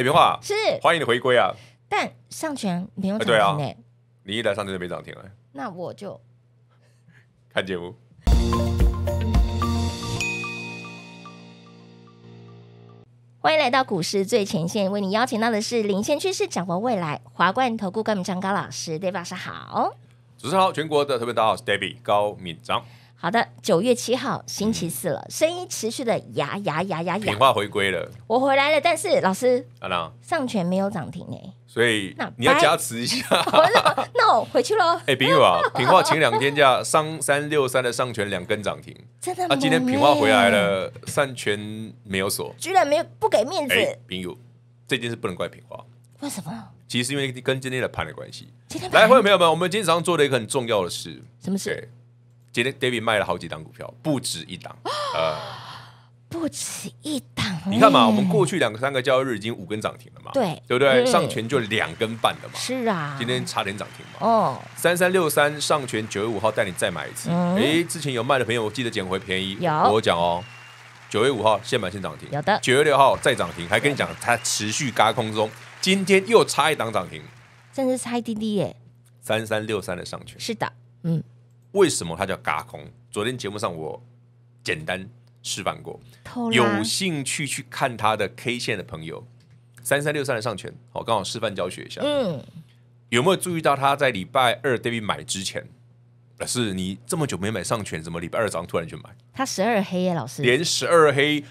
北平话是欢迎你回归啊！但上全没有涨停哎，你一来上权就没涨停哎，那我就看节目。欢迎来到股市最前线，为你邀请到的是领先趋势、掌握未来、华冠投顾高敏章高老师，David 老师好，主持人好，全国的特别大号是 d a v i d 高敏章。好的，九月七号星期四了，声音持续的牙牙牙牙牙，品化回归了，我回来了，但是老师，上权没有涨停哎，所以你要加持一下。那我回去喽。哎，平友啊，平化请两天假，上三六三的上权两根涨停，真的。那今天平化回来了，上权没有锁，居然没有不给面子。平友，这件事不能怪平化，为什么？其实因为跟今天的盘的关系。来，欢友朋友们，我们今天早上做了一个很重要的事，什么事？今天 David 卖了好几档股票，不止一档，呃，不止一档。你看嘛，我们过去两个三个交易日已经五根涨停了嘛，对，对不对？上权就两根半的嘛，是啊，今天差点涨停嘛，哦，三三六三上权，九月五号带你再买一次。哎，之前有卖的朋友记得捡回便宜，有我讲哦。九月五号先买先涨停，有的。九月六号再涨停，还跟你讲它持续嘎空中，今天又差一档涨停，真的差一滴滴耶。三三六三的上权是的，嗯。为什么它叫嘎空？昨天节目上我简单示范过，有兴趣去看它的 K 线的朋友，三三六三的上权，好，刚好示范教学一下。嗯，有没有注意到他在礼拜二 David 买之前，老师你这么久没买上权，怎么礼拜二早上突然去买？他十二黑耶，老师连十二黑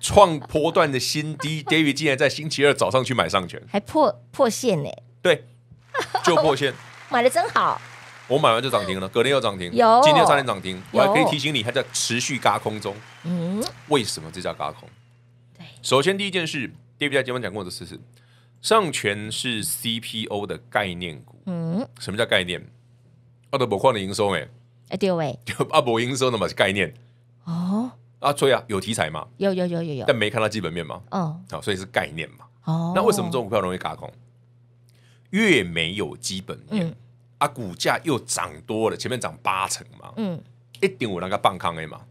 创波段的新低，David 竟然在星期二早上去买上权，还破破线呢？对，就破线，买的真好。我买完就涨停了，隔天又涨停，今天又差点涨停。我可以提醒你，它在持续嘎空中。嗯，为什么这叫嘎空？对，首先第一件事，第二家节目讲过的事情，上权是 CPO 的概念股。嗯，什么叫概念？阿德伯矿的营收诶，哎对诶，就阿博营收嘛是概念哦。啊，所以啊有题材嘛，有有有有有，但没看到基本面嘛，嗯，好，所以是概念嘛。哦，那为什么这种股票容易嘎空？越没有基本面。啊，股价又涨多了，前面涨八成嘛。嗯，一点五那个半抗 A 嘛，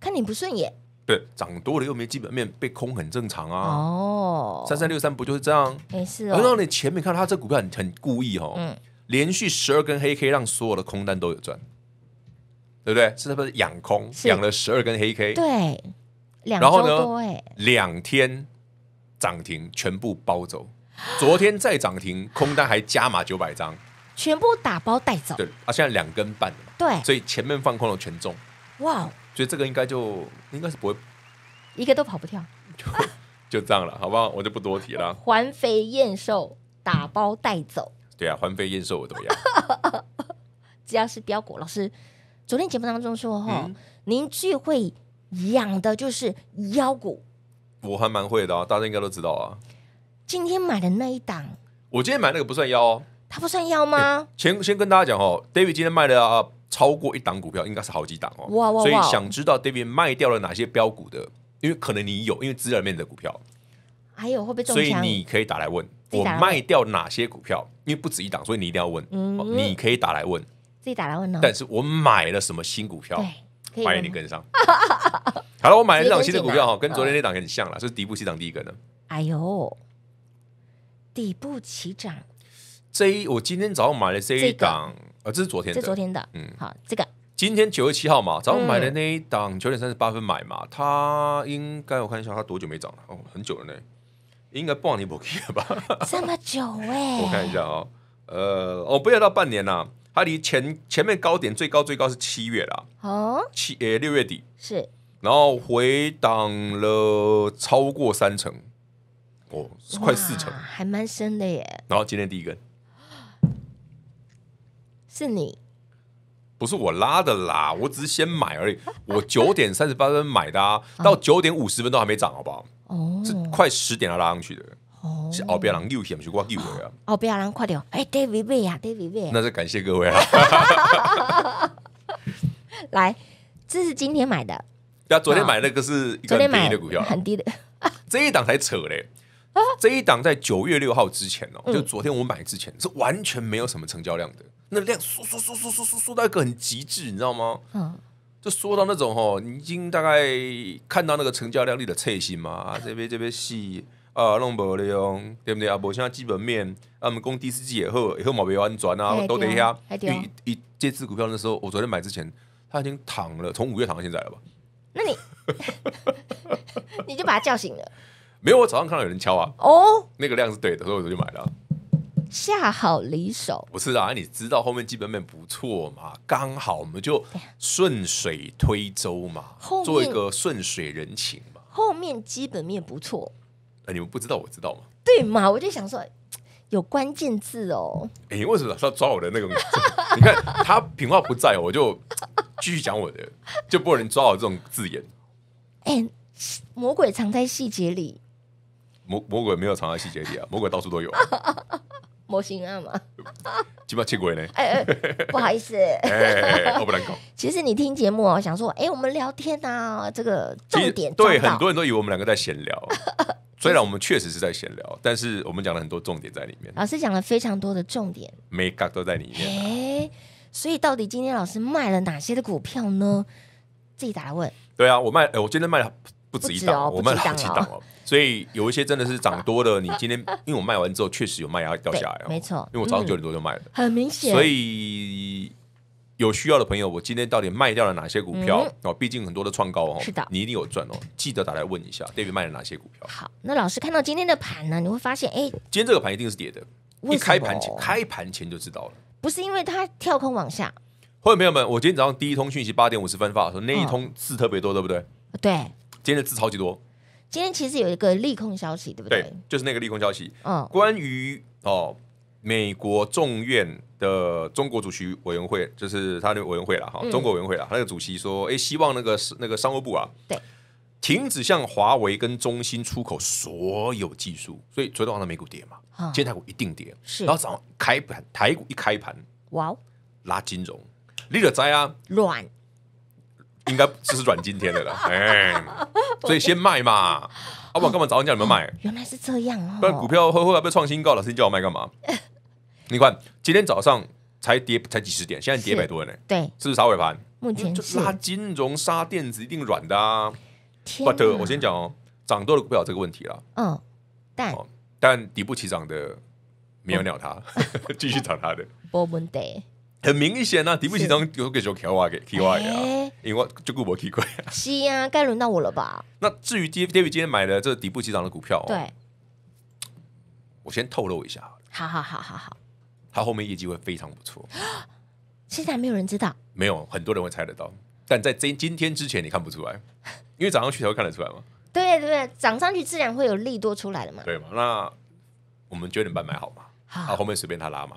看你不顺眼。对，涨多了又没基本面被空，很正常啊。哦，三三六三不就是这样？没事哦。然后你前面看到他这股票很很故意哦，嗯，连续十二根黑 K，让所有的空单都有赚，对不对？是不是养空养了十二根黑 K？对，然后呢？多哎，两天涨停全部包走，昨天再涨停，空单还加码九百张。全部打包带走。对，啊，现在两根半的嘛。对。所以前面放空了全中。哇。所以这个应该就应该是不会。一个都跑不掉。就这样了，好不好？我就不多提了。环肥燕瘦，打包带走。对啊，环肥燕瘦怎么样？只要是标果老师昨天节目当中说哈，您最会养的就是腰股。我还蛮会的，大家应该都知道啊。今天买的那一档。我今天买那个不算腰。他不算妖吗？先先跟大家讲哦，David 今天卖了超过一档股票，应该是好几档哦。哇哇！所以想知道 David 卖掉了哪些标股的？因为可能你有，因为知人面的股票，还有会不会中所以你可以打来问我卖掉哪些股票？因为不止一档，所以你一定要问。嗯，你可以打来问，自己打来问哦。但是我买了什么新股票？欢迎你跟上。好了，我买了一档新的股票哈，跟昨天那档有点像了，是底部起涨第一个呢。哎呦，底部起涨。C，我今天早上买了 C 一档，呃，这是昨天的，这昨天的，嗯，好，这个，今天九月七号嘛，早上买的那一档，九点三十八分买嘛，它应该我看一下，它多久没涨了？哦，很久了呢，应该半年不 k 了吧？这么久哎，我看一下啊，呃，哦，不要到半年啦，它离前前面高点最高最高是七月啦，哦，七呃六月底是，然后回档了超过三成，哦，快四成，还蛮深的耶，然后今天第一根，是你，不是我拉的啦，我只是先买而已。我九点三十八分买的，到九点五十分都还没涨，好不好？哦，是快十点了拉上去的。哦，是奥比昂六险，嘛？是挂六位啊？奥比人快点！哎，David 呀，David，那就感谢各位啦。来，这是今天买的，不啊，昨天买那个是一个便宜的股票，很低的，这一档才扯嘞。这一档在九月六号之前哦，就昨天我买之前是完全没有什么成交量的，那量缩缩缩缩缩缩缩到一个很极致，你知道吗？嗯，就说到那种哦，已经大概看到那个成交量率的脆性嘛。这边这边是啊弄不了，对不对啊？我现在基本面啊，我们攻第四季也后以后毛别反转啊，都等一下。一一支股票的时候，我昨天买之前它已经躺了，从五月躺到现在了吧？那你 你就把它叫醒了。没有，我早上看到有人敲啊。哦，那个量是对的，所以我就买了。恰好离手不是啊？你知道后面基本面不错嘛？刚好我们就顺水推舟嘛，做一个顺水人情嘛。后面基本面不错，你们不知道，我知道吗？对嘛，我就想说有关键字哦。哎，为什么老是要抓我的那个？你看他平话不在，我就继续讲我的，就不能抓我这种字眼。哎，魔鬼藏在细节里。魔魔鬼没有藏在细节里啊，魔鬼到处都有。魔型案嘛，鸡巴切鬼呢？哎，不好意思。哎我不能 o 其实你听节目哦，想说，哎，我们聊天啊，这个重点。对，很多人都以为我们两个在闲聊。虽然我们确实是在闲聊，但是我们讲了很多重点在里面。老师讲了非常多的重点，每个都在里面。哎，所以到底今天老师卖了哪些的股票呢？自己打来问。对啊，我卖，我今天卖了不止一档哦，了好几档哦。所以有一些真的是涨多的，你今天因为我卖完之后确实有卖压掉下来，没错，因为我早上九点多就卖了，很明显。所以有需要的朋友，我今天到底卖掉了哪些股票？哦，毕竟很多的创高哦，是的，你一定有赚哦，记得打来问一下，David 卖了哪些股票？好，那老师看到今天的盘呢，你会发现，哎，今天这个盘一定是跌的，一开盘前开盘前就知道了，不是因为它跳空往下。或者朋友们，我今天早上第一通讯息八点五十分发的时候，那一通字特别多，对不对？对，今天的字超级多。今天其实有一个利空消息，对不对？对，就是那个利空消息。嗯，关于哦，美国众院的中国主席委员会，就是他的委员会了哈，中国委员会了，他个主席说，哎，希望那个那个商务部啊，对，停止向华为跟中兴出口所有技术。所以昨天晚上美股跌嘛，今天台股一定跌。是，然后早上开盘，台股一开盘，哇，拉金融，你就知啊，软。应该这是软今天的了，哎，所以先卖嘛，阿宝干嘛早一叫你们买？原来是这样哦，不然股票会后来被创新高老师你叫我卖干嘛？你看今天早上才跌才几十点，现在跌一百多呢，对，是不是杀尾盘？目前就拉金融、杀电子，一定软的啊。But 我先讲哦，涨多了股票这个问题了，嗯，但但底部起涨的没有鸟它，继续涨它的。不闷的。很明显呐，底部起涨有几个就调啊，给提瓦呀，因为这个我提呀。是呀，该轮到我了吧？那至于 Davy 今天买的这底部起涨的股票，对，我先透露一下。好好好好好，他后面业绩会非常不错。现在没有人知道，没有很多人会猜得到，但在今今天之前你看不出来，因为涨上去才会看得出来嘛。对对对，涨上去自然会有利多出来的嘛。对嘛？那我们九点半买好吗？好，后面随便他拉嘛。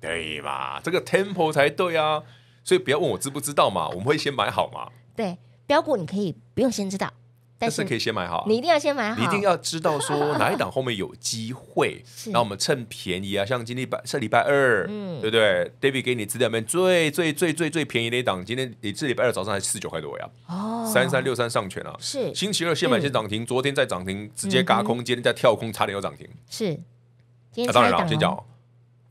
对嘛，这个 tempo 才对啊，所以不要问我知不知道嘛，我们会先买好嘛。对，标股你可以不用先知道，但是可以先买好。你一定要先买好，你一定要知道说哪一档后面有机会，那我们趁便宜啊，像今天拜，趁礼拜二，对不对？David 给你资料里面最最最最最便宜的一档，今天你这礼拜二早上还四九块多呀，哦，三三六三上全啊。是星期二先买先涨停，昨天在涨停直接嘎空今天再跳空差点又涨停，是，今当然了，先讲。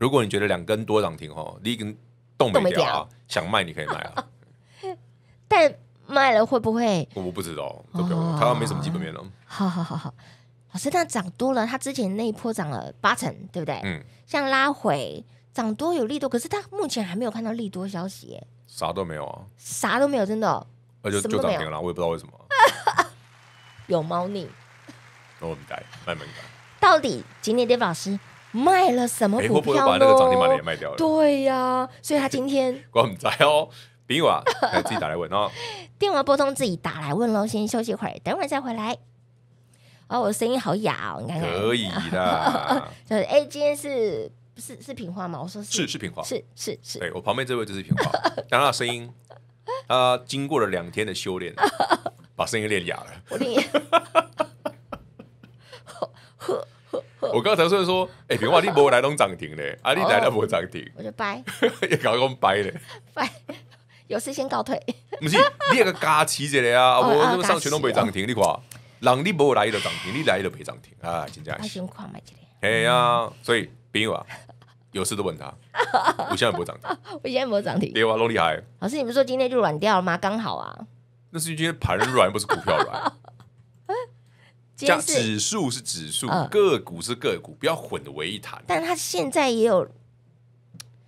如果你觉得两根多涨停你一根动没掉啊，想卖你可以卖啊。但卖了会不会？我不知道，他没什么基本面了。好好好好，老师，那涨多了，他之前那一波涨了八成，对不对？嗯。像拉回涨多有利多，可是他目前还没有看到利多消息，啥都没有啊，啥都没有，真的。那就就涨停了，我也不知道为什么，有猫腻。我慢改，慢慢改。到底？今天电老师。卖了什么股票咯？他那个涨停板也卖掉了。对呀，所以他今天 我唔知哦。比如话，自己打来问，哦，电话拨通自己打来问喽，先休息会儿，等会儿再回来。哦，我声音好哑哦，你看看。可以的。就 是哎，今天是是是平话吗？我说是是平话，是是是。对我旁边这位就是平话，他的声音他经过了两天的修炼，把声音练哑了。我练。呵。我刚才虽然说，哎，平娃，你无来弄涨停嘞，啊，你来了都无涨停，我就掰，搞个掰嘞，掰，有事先告退。不是，你那个价次这里啊，我上全都没涨停，你话，人你无来就涨停，你来就赔涨停啊，真正是。哎呀，所以平啊，有事都问他，我现在不会涨停，我现在不会涨停，别哇，拢厉害。老师，你不是说今天就软掉了吗？刚好啊，那是因为盘软，不是股票软。讲指数是指数，个股是个股，不要混为一谈。但它现在也有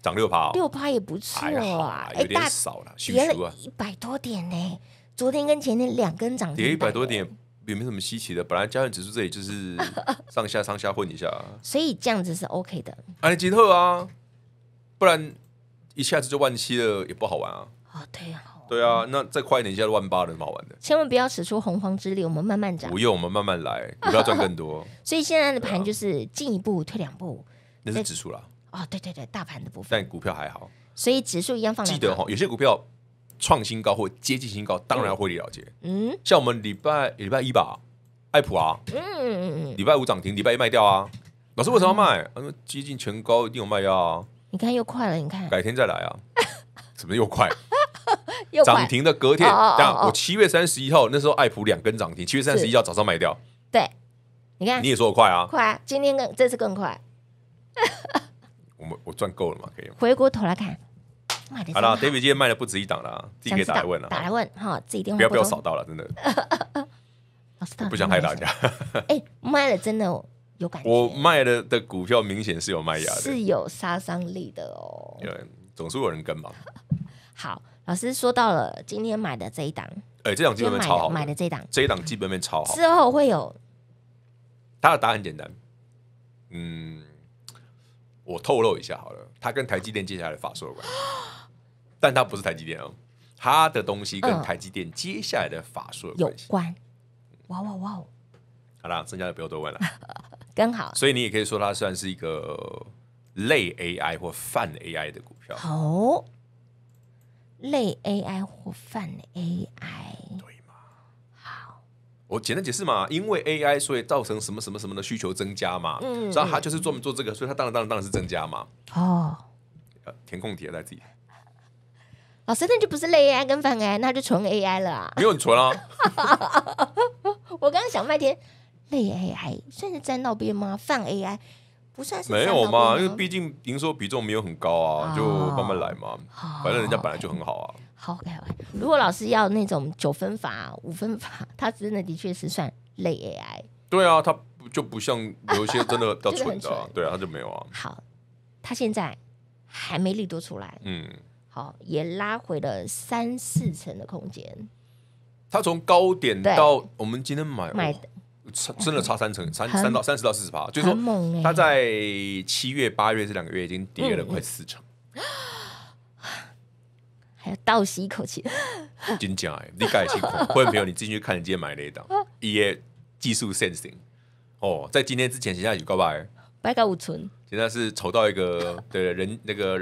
涨六趴，六趴也不错哦，有点少了，跌了一百多点呢。昨天跟前天两根涨跌一百多点，也没什么稀奇的？本来加易指数这里就是 上下上下混一下，所以这样子是 OK 的。安吉特啊，不然一下子就万七了，也不好玩啊。哦，对。对啊，那再快一点，现在万八的蛮好玩的。千万不要使出洪荒之力，我们慢慢涨。不用，我们慢慢来，不要赚更多。所以现在的盘就是进一步退两步，那是指数了。哦，对对对，大盘的部分，但股票还好。所以指数一样放两。记得哈，有些股票创新高或接近新高，当然获利了结。嗯，像我们礼拜礼拜一吧，艾普啊，嗯嗯嗯，礼拜五涨停，礼拜一卖掉啊。老师为什么卖？接近全高一定有卖压啊。你看又快了，你看，改天再来啊。怎么又快？涨停的隔天，像我七月三十一号那时候，爱普两根涨停，七月三十一号早上卖掉。对，你看你也说我快啊，快！今天更这次更快。我们我赚够了嘛？可以回过头来看。好了，David 今天卖的不止一档了，自己可以打来问了，打来问哈，己电话不要不要扫到了，真的。老师，不想害大家。哎，卖了真的有感觉。我卖了的股票明显是有卖压的，是有杀伤力的哦。对，总是有人跟嘛。好。老师说到了今天买的这一档，哎，这一档基本面超好。买的这一档，这一档基本面超好。之后会有他的答案很简单，嗯，我透露一下好了。他跟台积电接下来的法术有关，但它不是台积电哦，他的东西跟台积电接下来的法术有关。哇哇哇！好啦，剩下的不要多问了，刚 好。所以你也可以说它算是一个类 AI 或泛 AI 的股票。哦。类 AI 或泛 AI，对吗？好，我简单解释嘛，因为 AI 所以造成什么什么什么的需求增加嘛，嗯，所以他就是专门做这个，所以他当然当然当然是增加嘛。哦，呃，填空题来己。老师，那就不是类 AI 跟泛 AI，那就纯 AI 了啊，没有很纯啊。我刚刚想半天，类 AI 算是沾到边吗？泛 AI？不算是没有嘛，因为毕竟营收比重没有很高啊，就慢慢来嘛。反正人家本来就很好啊。好，如果老师要那种九分法、五分法，它真的的确是算类 AI。对啊，它就不像有一些真的比较蠢的，对啊，它就没有啊。好，它现在还没力多出来。嗯。好，也拉回了三四成的空间。它从高点到我们今天买。真的差三成，三三到三十到四十趴，就是说他在七月八月这两个月已经跌了快四成，还要倒吸一口气。真假？哎，你改情况，会迎朋友，你进去看你今天买那一档，一夜技术 sensing 哦。在今天之前写下预告白，白告五存，现在是筹到一个对人，那个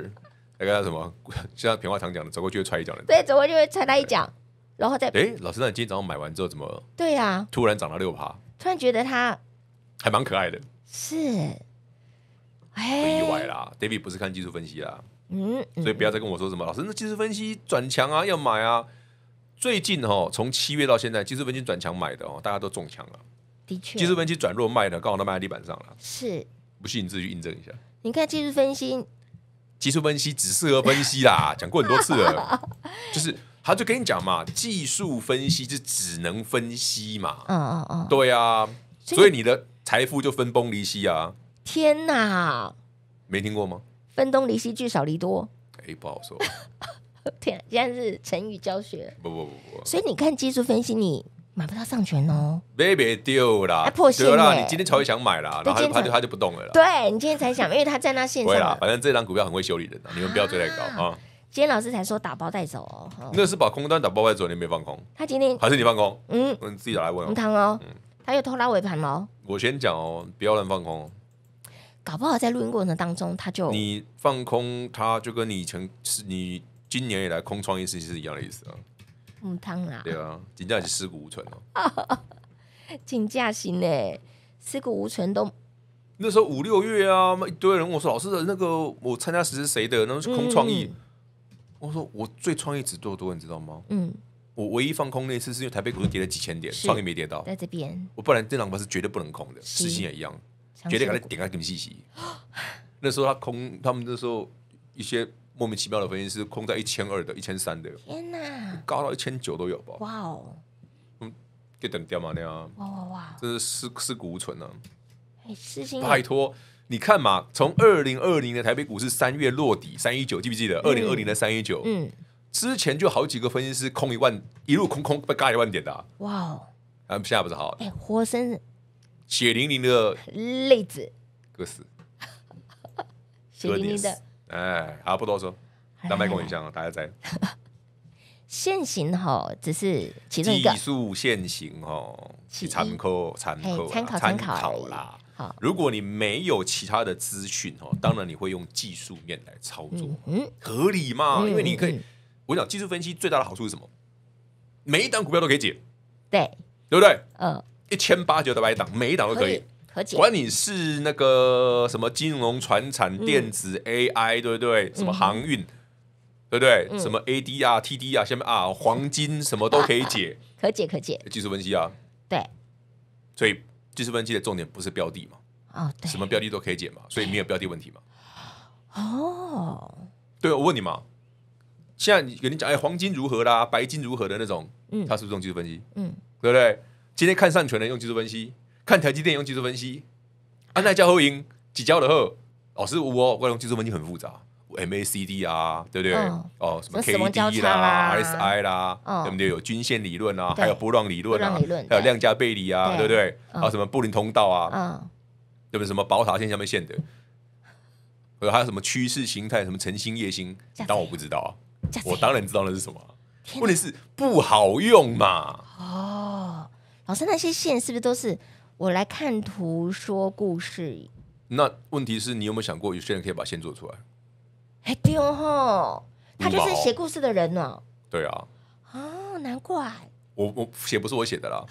那个叫什么？就像平话常讲的，走过去会踹一脚的。对，走过去会踹他一脚，然后再。哎，老师，那你今天早上买完之后怎么？对呀，突然涨到六趴。突然觉得他，还蛮可爱的。是，哎，意外啦！David 不是看技术分析啦，嗯，所以不要再跟我说什么老师，那技术分析转强啊，要买啊。最近哦，从七月到现在，技术分析转强买的哦，大家都中枪了。的确，技术分析转弱卖的，刚好都卖在地板上了。是，不信你自己去印证一下。你看技术分析，技术分析只适合分析啦，讲过很多次了，就是。他就跟你讲嘛，技术分析就只能分析嘛，嗯嗯嗯，对呀，所以你的财富就分崩离析啊！天哪，没听过吗？分崩离析，聚少离多，哎，不好说。天，今天是成语教学，不不不。不，所以你看技术分析，你买不到上权哦，别别丢啦，破线啦！你今天才会想买啦，然后他就他就不动了。对你今天才想，因为他在那线上。不啦，反正这张股票很会修理人的，你们不要追太高啊。今天老师才说打包带走哦，那是把空单打包带走，你没放空。他今天还是你放空？嗯，你自己来问哦。母汤哦，他又偷拉尾盘喽。我先讲哦，不要乱放空。搞不好在录音过程当中他就你放空，他就跟你以前是你今年以来空创一次是一样的意思啊。嗯，汤啊，对啊，竞价是尸骨无存哦。竞 价型呢，尸骨无存都那时候五六月啊，一堆人我说老师的那个我参加是谁的，那是空创意。我说我最创业只做多，你知道吗？嗯，我唯一放空那次是因为台北股市跌了几千点，创业没跌到，在这边。我不然这两盘是绝对不能空的，时薪也一样，绝对给他点开给你信息。那时候他空，他们那时候一些莫名其妙的分析师空在一千二的、一千三的，天哪，高到一千九都有吧？哇哦，嗯，给点掉嘛，那样，哇哇哇，这是尸尸骨无存了。哎，时兴，拜托。你看嘛，从二零二零的台北股市三月落底三一九，记不记得？二零二零的三一九，嗯，之前就好几个分析师空一万，一路空空，被盖一万点的，哇哦！啊，现在不是好，哎，活生血淋淋的例子，哥死，血淋淋的，哎，好不多说，让麦克风影大家在现行哈，只是其中一个技术限行哈，参考参考参考啦。如果你没有其他的资讯哦，当然你会用技术面来操作，嗯，合理嘛？因为你可以，我想技术分析最大的好处是什么？每一档股票都可以解，对对不对？呃，一千八九的百档，每一档都可以可解，管你是那个什么金融、船产、电子、AI，对不对？什么航运，对不对？什么 ADR、TDD 啊，下面啊黄金什么都可以解，可解可解，技术分析啊，对，所以。技术分析的重点不是标的嘛？哦，对，什么标的都可以解嘛，所以没有标的问题嘛。哦，对，我问你嘛，现在你跟你讲哎，黄金如何啦，白金如何的那种，嗯，它是不是用技术分析？嗯，对不对？今天看上权的用技术分析，看台积电用技术分析，安泰交后赢，几交的后，老师我我用技术分析很复杂。MACD 啊，对不对？哦，什么 k d 啦、RSI 啦，对不对？有均线理论啊，还有波浪理论啊，还有量价背离啊，对不对？还有什么布林通道啊？嗯，对不对？什么宝塔线下面线的？还有什么趋势形态？什么晨星、夜星？但我不知道，我当然知道那是什么。问题是不好用嘛？哦，老师，那些线是不是都是我来看图说故事？那问题是你有没有想过，有些人可以把线做出来？哎，对哦，他就是写故事的人哦。对啊。哦，难怪。我我写不是我写的啦，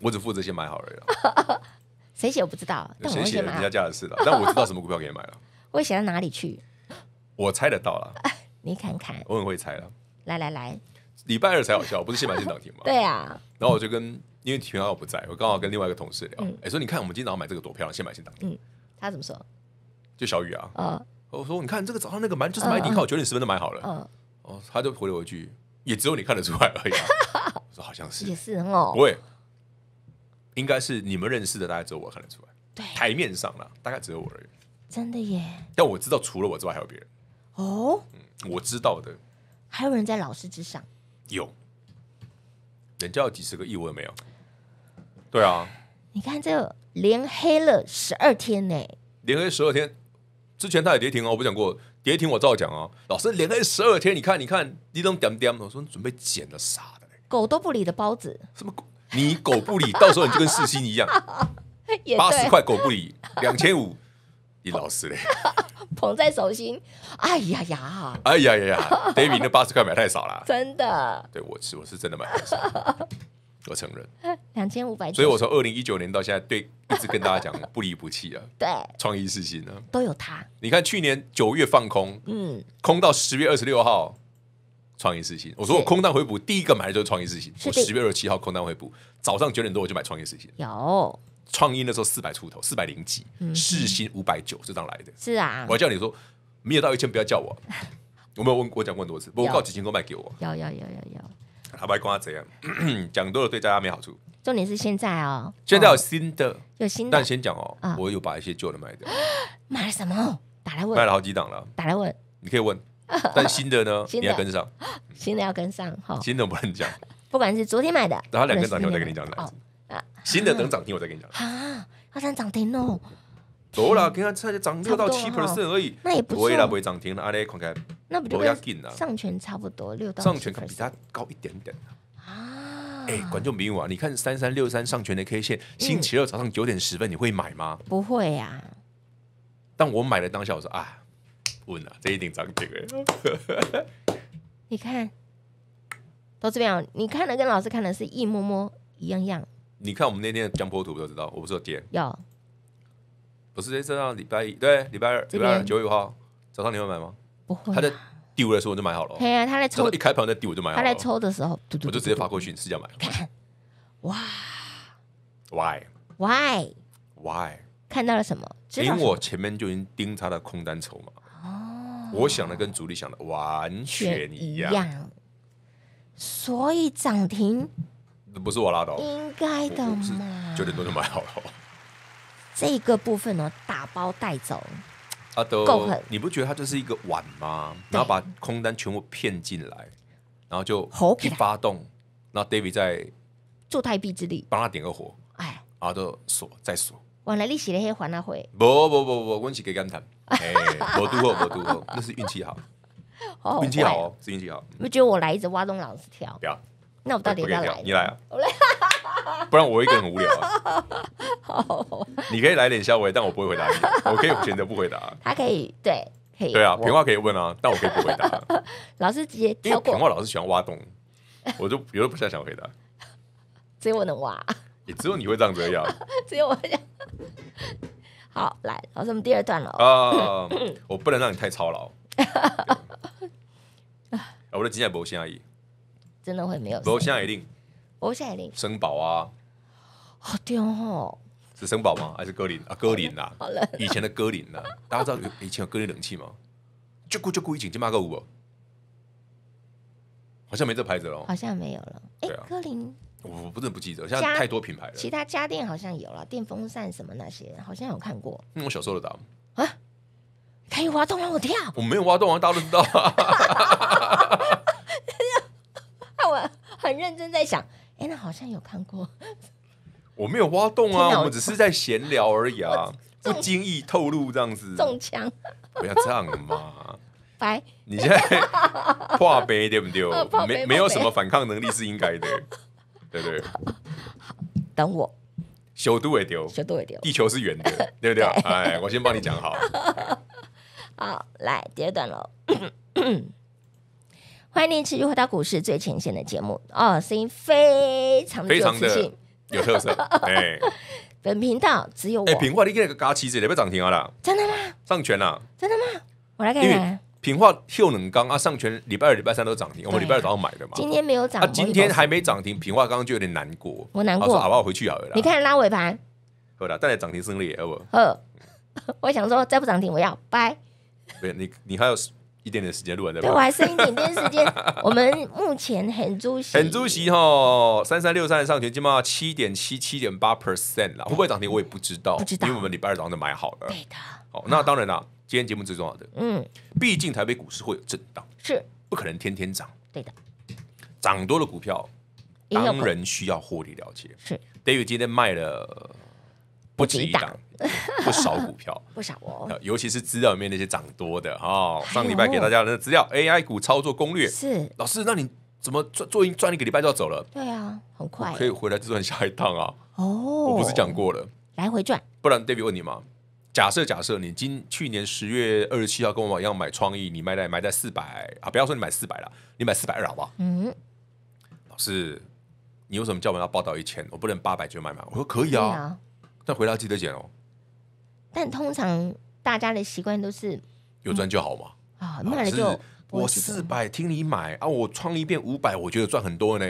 我只负责先买好了。谁写我不知道。谁写人家家的事了。但我知道什么股票可以买了。我写到哪里去？我猜得到了。你看看。我很会猜了。来来来，礼拜二才好笑，不是先买先涨停吗？对啊。然后我就跟，因为田浩不在，我刚好跟另外一个同事聊。哎，说你看，我们今天上买这个多亮，先买先涨停。嗯。他怎么说？就小雨啊。啊。我说：“你看这个早上那个蛮就是买底，考九点十分都买好了。”哦，他就回了我一句：“也只有你看得出来而已。”我说：“好像是，也是哦，不会，应该是你们认识的，大概只有我看得出来。”对，台面上了，大概只有我而已。真的耶！但我知道，除了我之外还有别人。哦，我知道的，还有人在老师之上。有，人家有几十个亿，我也没有？对啊，你看这连黑了十二天呢，连黑十二天。之前它也跌停哦，我不讲过跌停，我照讲啊。老师连了十二天，你看，你看，你都点点。我说你准备捡的啥的？狗都不理的包子，什么狗？你狗不理，到时候你就跟四星一样，八十块狗不理，两千五，你老实嘞，捧在手心。哎呀呀，哎呀呀呀，David 那八十块买太少了，真的。对，我是我是真的买，我承认两千五百。所以我从二零一九年到现在对。一直跟大家讲不离不弃啊，对，创意世新呢都有他。你看去年九月放空，嗯，空到十月二十六号，创意世新。我说我空单回补，第一个买的就是创意世新。我十月二十七号空单回补，早上九点多我就买创意世新。有，创一那时候四百出头，四百零几，世新五百九是这样来的。是啊，我要叫你说没有到一千不要叫我。我没有问，我讲过很多次，我告几千都卖给我。有有有有有。好，不要光这样，讲多了对大家没好处。重点是现在哦，现在有新的，有新的，但先讲哦，我有把一些旧的卖掉。买了什么？打来问。卖了好几档了，打来问。你可以问。但新的呢？你要跟上，新的要跟上哈。新的不能讲，不管是昨天买的，然后两个涨停我再跟你讲。新的等涨停我再跟你讲。啊，要等涨停哦。走了，刚差才涨六到七 percent 而已，那也不不会了，不会涨停了，阿雷，看看，那不较了，上权差不多六到上权比它高一点点。哎，管众朋友啊！你看三三六三上全的 K 线，星期二早上九点十分，你会买吗？不会呀。但我买了当下，我说啊，稳啊，这一定涨停来。你看，投资表，你看的跟老师看的是一模模一样样。你看我们那天的江波图，都知道我不是有点有。不是这这上礼拜一，对，礼拜二，礼拜二九月号早上你会买吗？不会。第五的时候我就买好了。对呀，他来抽一开盘那第五就买好了。他来抽的时候，我就直接发过去，试接买。看，哇，why，why，why？看到了什么？因为我前面就已经盯他的空单筹码。哦。我想的跟主力想的完全一样，所以涨停。不是我拉倒，应该的嘛。九点多就买好了。这个部分呢，打包带走。阿都，你不觉得他就是一个碗吗？然后把空单全部骗进来，然后就一发动，那 David 在助太臂之力，帮他点个火。哎，阿都锁再锁，往来利息的黑还了回？不不不不，运气给干谈，哎，搏赌搏搏赌，那是运气好，运气好哦，是运气好。你不觉得我来一直挖洞，老师跳？不要，那我到底要来？你来啊！不然我一更人很无聊。你可以来点笑微，但我不会回答你。我可以选择不回答。他可以，对，可以。对啊，平话可以问啊，但我可以不回答。老师直接，跳过。平话老师喜欢挖洞，我就有的不太想回答。只有我能挖，也只有你会这样子要。只有我。好，来，老师，我们第二段了。啊，我不能让你太操劳。啊，我的今天不会而已，真的会没有，不会一定。我是夏林，森宝啊，好屌哦！是森宝吗？还是歌林啊？歌林呐，好了，以前的歌林呐，大家知道以前有歌林冷气吗？就顾就顾一锦鸡八个五，好像没这牌子了，好像没有了。哎，歌林，我不是不记得，现在太多品牌了。其他家电好像有了，电风扇什么那些，好像有看过。嗯，我小时候的啊，可以挖洞让我跳，我没有挖洞，啊，大家都知轮到。那我很认真在想。哎，那好像有看过。我没有挖洞啊，我们只是在闲聊而已啊，不经意透露这样子。中枪，不要这样嘛！白，你现在化 悲对不对？没没有什么反抗能力是应该的，对对。好，等我。修都会丢，修都会丢。地球是圆的，对不对？哎，我先帮你讲好。好，来第二段了。欢迎你继续回到股市最前线的节目哦，声音非常非常的有特色。哎，本频道只有哎，平化你的一个嘎七子礼要涨停好了，真的吗？上全了，真的吗？我来看，平化秀能刚啊，上全礼拜二、礼拜三都涨停，我们礼拜二早上买的嘛，今天没有涨，啊，今天还没涨停，平化刚刚就有点难过，我难过，好吧，我回去好了。你看拉尾盘，好了，带来涨停胜利，好不呃，我想说，再不涨停，我要拜。对你，你还有？一点点时间录完对吧？对我还剩一点点时间。我们目前很主席，很主席哈，三三六三的上去基起码七点七七点八 percent 啦，会不会涨停我也不知道，不知道，因为我们礼拜二早上买好了。对的。好，那当然啦，今天节目最重要的，嗯，毕竟台北股市会有震荡，是不可能天天涨，对的。涨多的股票，当然需要获利了结。是 d a i d 今天卖了。不止一档，不少股票，不少哦，尤其是资料里面那些涨多的哈。上礼拜给大家的资料，AI 股操作攻略是老师，那你怎么赚？做一赚一个礼拜就要走了？对啊，很快，可以回来再赚下一趟啊。哦，我不是讲过了，来回赚，不然 David 问你嘛？假设假设你今去年十月二十七号跟我一样买创意，你卖在买在四百啊？不要说你买四百了，你买四百二好不好？嗯，老师，你为什么叫我们要报到一千？我不能八百就买吗？我说可以啊。但回答记得减哦。但通常大家的习惯都是有赚就好嘛。啊，那你就我四百听你买啊，我创一遍五百，我觉得赚很多呢。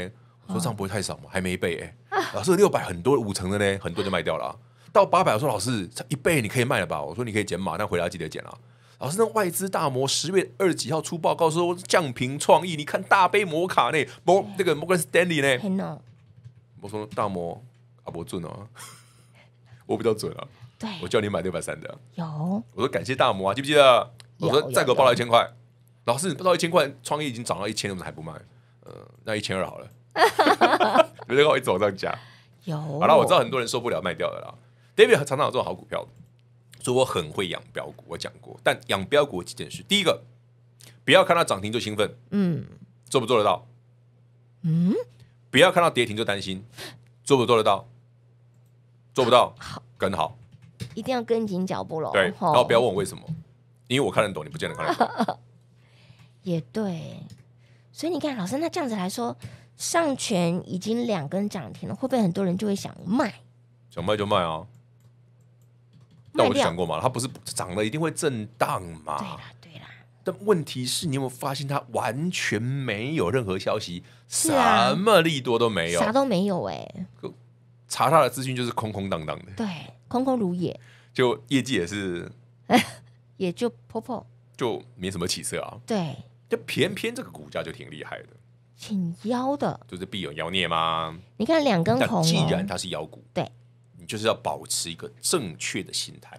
我说这样不会太少吗？还没倍哎，老师六百很多五成的呢，很多就卖掉了。到八百，我说老师一倍你可以卖了吧？我说你可以减码，但回答记得减啊。老师那外资大摩十月二几号出报告说降平创意，你看大杯摩卡呢？摩那个摩根斯丹利呢。我说大摩阿伯准啊。我比较准啊，对，我叫你买六百三的，有，我说感谢大摩啊，记不记得？我说再给我报了一千块，老师你报了一千块，创意已经涨到一千，怎么还不卖？呃，那一千二好了，有这个我一直往上加，有，好了，我知道很多人受不了卖掉的啦。David 常常有这种好股票，所以我很会养标股，我讲过。但养标股几件事，第一个，不要看到涨停就兴奋，嗯，做不做得到？嗯，不要看到跌停就担心，做不做得到？做不到，好，好，一定要跟紧脚步喽。对，然后不要问我为什么，因为我看得懂，你不见得看得懂。也对，所以你看，老师，那这样子来说，上权已经两根涨停了，会不会很多人就会想卖？想卖就卖啊！那我想过嘛，它不是涨了一定会震荡嘛？对啦，对啦。但问题是，你有没有发现它完全没有任何消息？啊，什么利多都没有，啥都没有哎。查他的资讯就是空空荡荡的，对，空空如也，就业绩也是，也就破破，就没什么起色啊。对，就偏偏这个股价就挺厉害的，挺妖的，就是必有妖孽吗？你看两根红。既然它是妖股，对，你就是要保持一个正确的心态，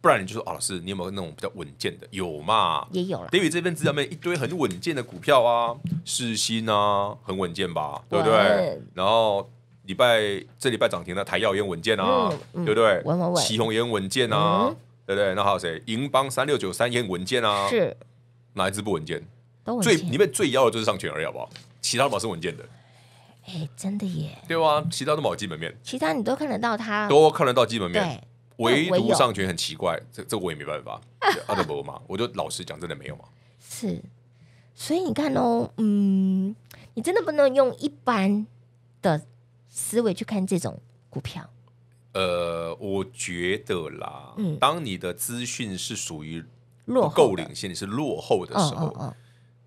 不然你就说啊，老师，你有没有那种比较稳健的？有嘛？也有了。David 这份资料面一堆很稳健的股票啊，世心啊，很稳健吧，对不对？然后。礼拜这礼拜涨停的台药烟稳健啊，对不对？奇红烟稳健啊，对不对？那还有谁？银邦三六九三烟稳健啊，是哪一支不稳健？都最里面最妖的就是上而已，好不好？其他的是稳健的。哎，真的耶。对啊，其他的都有基本面。其他你都看得到，他都看得到基本面，唯独上泉很奇怪，这这我也没办法，阿德伯嘛，我就老实讲，真的没有嘛。是，所以你看哦，嗯，你真的不能用一般的。思维去看这种股票，呃，我觉得啦，嗯，当你的资讯是属于落够领先你是落后的时候，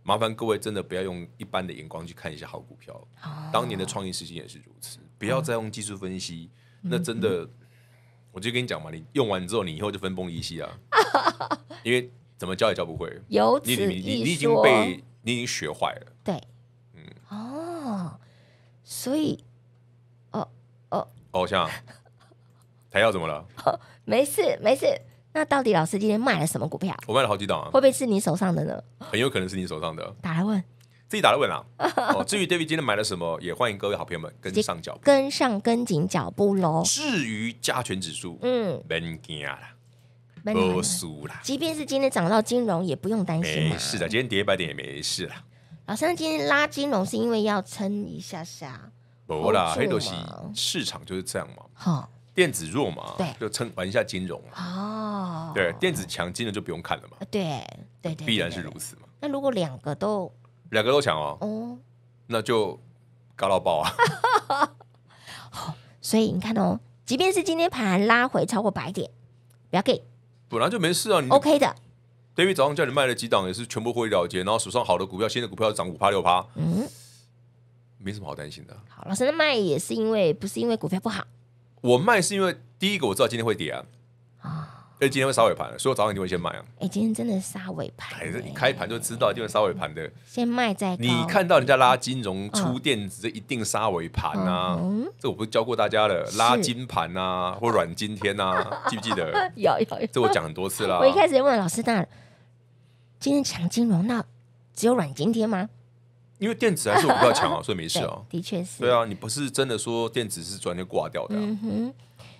麻烦各位真的不要用一般的眼光去看一些好股票。当年的创业时期也是如此，不要再用技术分析，那真的，我就跟你讲嘛，你用完之后，你以后就分崩离析啊，因为怎么教也教不会，有你你你已经被你已经学坏了，对，嗯，哦，所以。哦，偶像，台药怎么了？没事，没事。那到底老师今天卖了什么股票？我卖了好几档，会不会是你手上的呢？很有可能是你手上的，打来问，自己打来问啊。至于 David 今天买了什么，也欢迎各位好朋友们跟上脚步，跟上跟紧脚步喽。至于加权指数，嗯，没惊啦。崩输啦。即便是今天涨到金融，也不用担心，没事的。今天跌一百点也没事了。老师今天拉金融是因为要撑一下下。国啦，黑多西市场就是这样嘛。好，电子弱嘛，对，就蹭玩一下金融啊。哦，对，电子强，金融就不用看了嘛。对对对，必然是如此嘛。那如果两个都，两个都强哦，那就搞到爆啊。所以你看哦，即便是今天盘拉回超过百点，不要给，本来就没事啊，你 OK 的。David 早上叫你卖了几档，也是全部会议了结，然后手上好的股票，新的股票要涨五趴六趴。嗯。没什么好担心的。好，老师，那卖也是因为不是因为股票不好，我卖是因为第一个我知道今天会跌啊，啊，哎，今天会杀尾盘所以我早上就会先卖啊。哎，今天真的杀尾盘，还是开盘就知道就会杀尾盘的，先卖再。你看到人家拉金融、出电子，这一定杀尾盘啊，这我不是教过大家了，拉金盘啊，或软金天啊，记不记得？有有，这我讲很多次啦。我一开始就问老师，那今天抢金融，那只有软今天吗？因为电子还是股票强啊，所以没事啊。的确是。对啊，你不是真的说电子是转就挂掉的。嗯哼。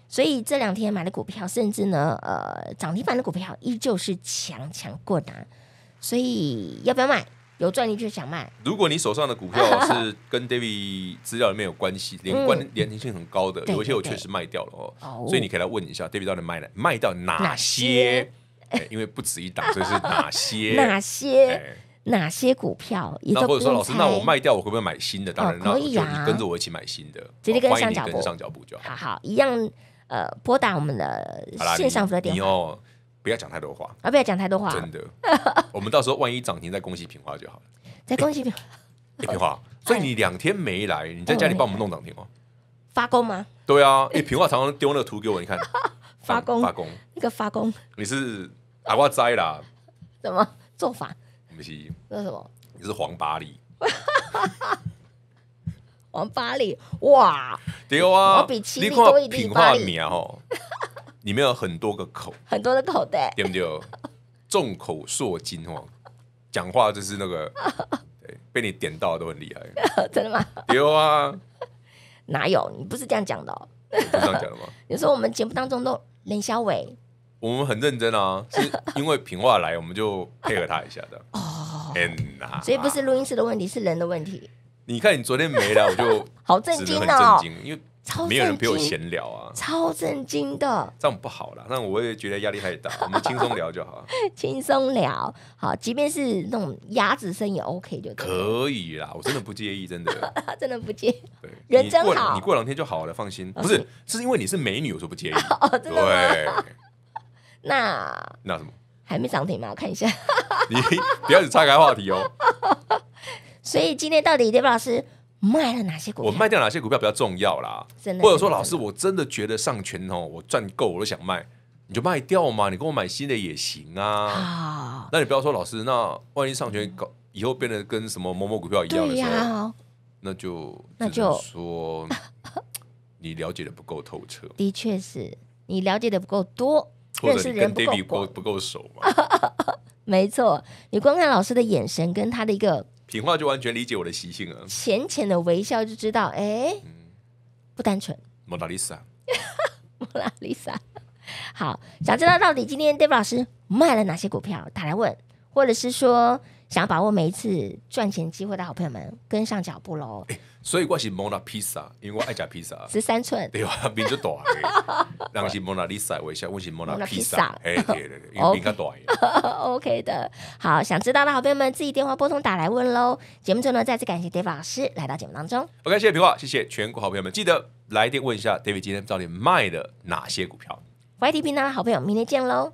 所以这两天买的股票，甚至呢，呃，涨停板的股票依旧是强强过难。所以要不要卖？有赚的就想卖。如果你手上的股票是跟 David 资料里面有关系，连关连结性很高的，有一些我确实卖掉了哦。所以你可以来问一下 David 到底卖了卖掉哪些？因为不止一档，以是哪些？哪些？哪些股票？或者说，老师，那我卖掉，我会不会买新的？当然，可以呀。跟着我一起买新的，直接跟上脚步就好。好好，一样。呃，拨打我们的线上服务电话。不要讲太多话，啊，不要讲太多话。真的，我们到时候万一涨停，再恭喜平花就好了。再恭喜平一平花。所以你两天没来，你在家里帮我们弄涨停哦。发功吗？对啊，一平花常常丢那个图给我，你看 发功发功那个发功，你是阿瓜斋啦？怎么做法？你是什么？你是黄巴黎，黄巴黎哇！丢啊！我比七弟都一啊！哦，里面有很多个口，很多的口袋，对不对？众口铄金哦，讲话就是那个，被你点到都很厉害，真的吗？丢啊！哪有？你不是这样讲的，这样讲的吗？你说我们节目当中都林小伟，我们很认真啊，是因为平话来，我们就配合他一下的。所以不是录音室的问题，是人的问题。你看你昨天没我就 好震惊哦，因为超没有人陪我闲聊啊，超震惊的。这样不好了，那我也觉得压力太大，我们轻松聊就好，轻松聊。好，即便是那种鸭子声也 OK，就可以啦。我真的不介意，真的 真的不介意。人真好，你过两天就好了，放心。不是，是因为你是美女，我说不介意。对，那那什么？还没涨停吗？我看一下。你不要只岔开话题哦。所以今天到底杰夫老师卖了哪些股？票？我卖掉哪些股票比较重要啦？真的，或者说老师，我真的觉得上全哦，我赚够，我都想卖，你就卖掉嘛。你跟我买新的也行啊。那你不要说老师，那万一上全搞以后变得跟什么某某股票一样的时候，那就那就说 你了解的不够透彻。的确是你了解的不够多。认识人不够够熟嘛？没错，你光看老师的眼神跟他的一个品话，就完全理解我的习性了。浅浅的微笑就知道，哎，不单纯。莫拉丽莎，莫拉丽莎。好，想知道到底今天 David 老师卖了哪些股票？打来问，或者是说。想要把握每一次赚钱机会的好朋友们，跟上脚步喽！所以我是蒙娜披萨，因为我爱加披萨十三寸，对啊，饼就大。让 是蒙娜丽莎我一下问是蒙娜披萨，哎，对对对，因为较大。OK 的，好，想知道的好朋友们，自己电话拨通打来问喽。节目最后呢，再次感谢 David 老师来到节目当中。OK，谢谢皮爸，谢谢全国好朋友们，记得来电问一下 David 今天到底卖了哪些股票。YT 听皮的好朋友，明天见喽！